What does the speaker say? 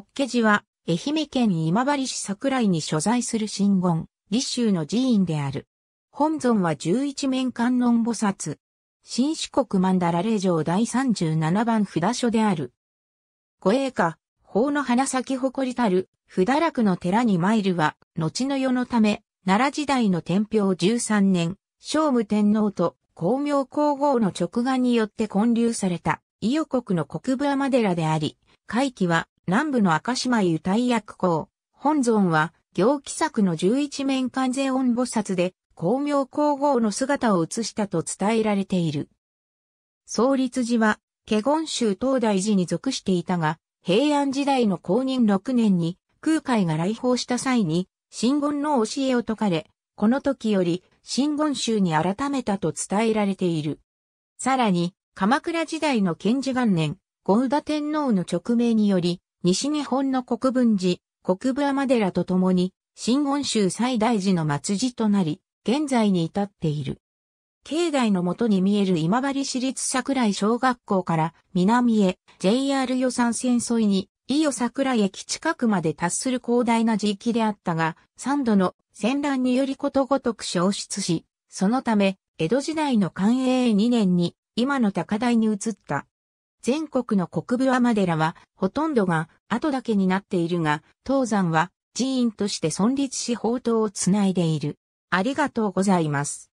ッケ寺は、愛媛県今治市桜井に所在する真言、立州の寺院である。本尊は十一面観音菩薩。新四国曼荼羅霊城第37番札所である。護衛歌、法の花咲き誇りたる、札楽の寺に参るは、後の世のため、奈良時代の天平13年、聖武天皇と光明皇后の直眼によって建立された。伊予国の国部天寺であり、会期は南部の赤島湯大薬港、本尊は行基作の十一面観世音菩薩で、光明皇后の姿を映したと伝えられている。創立時は、華厳宗東大寺に属していたが、平安時代の公認6年に空海が来訪した際に、真言の教えを説かれ、この時より真言宗に改めたと伝えられている。さらに、鎌倉時代の賢治元年、ゴンダ天皇の勅命により、西日本の国分寺、国分天寺と共に、新温州最大寺の末寺となり、現在に至っている。境内のもとに見える今治市立桜井小学校から南へ JR 予算線沿いに伊予桜駅近くまで達する広大な地域であったが、三度の戦乱によりことごとく消失し、そのため、江戸時代の寛永2年に今の高台に移った。全国の国部デ寺は、ほとんどが後だけになっているが、東山は寺院として存立し宝刀をつないでいる。ありがとうございます。